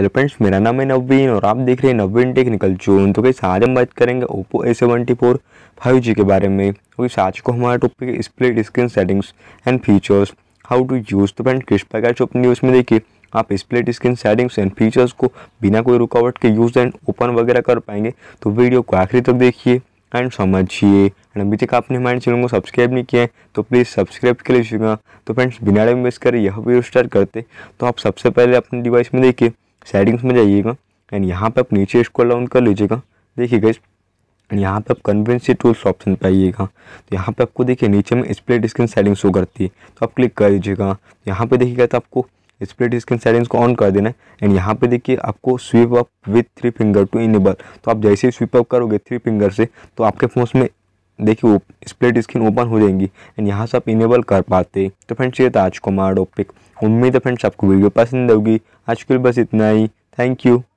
hello friends मेरा नाम है नवीन और आप देख रहे हैं नवीन टेक्निकल जोन तो कैसे आज हम बात करेंगे Oppo A seventy four five G के बारे में तो इस आज को हमारा topic split screen settings and features how to use तो फ्रेंड किस प्रकार से अपनी उसमें देखिए आप split screen settings and features को बिना कोई रुकावट के यूज़ एंड ओपन वगैरह कर पाएंगे तो वीडियो को आखिरी तक देखिए एंड समझिए एंड अभी तक आपने हमारे चैनल को सब्सक्राइब नहीं किया है तो प्लीज़ सब्सक्राइब कर लीजिएगा तो फ्रेंड्स बिना टाइम वेस्ट कर यह वीडियो स्टार्ट करते तो आप सबसे पहले अपने डिवाइस में देखिए सेटिंग्स में जाइएगा एंड यहाँ पर आप नीचे स्क्रॉल डाउन कर लीजिएगा देखिएगा इस यहाँ पे आप कन्वेंसी टूल्स ऑप्शन पे आइएगा तो यहाँ पे आपको देखिए नीचे में स्प्लिट स्क्रीन सेटिंग शो करती है तो आप क्लिक कर लीजिएगा यहाँ पे देखिएगा तो आपको स्प्लिट स्क्रीन सेटिंग्स को ऑन कर देना है एंड यहाँ पे देखिए आपको swipe up with three finger to enable तो आप जैसे ही स्वीप अप करोगे थ्री फिंगर से तो आपके फोन में देखिए स्प्लिट स्क्रीन ओपन हो जाएंगी एंड यहाँ से आप इनेबल कर पाते तो फ्रेंड्स ये था आज को मार टॉपिक उम्मीद है फ्रेंड्स आपको वीडियो पसंद होगी आज के लिए बस इतना ही थैंक यू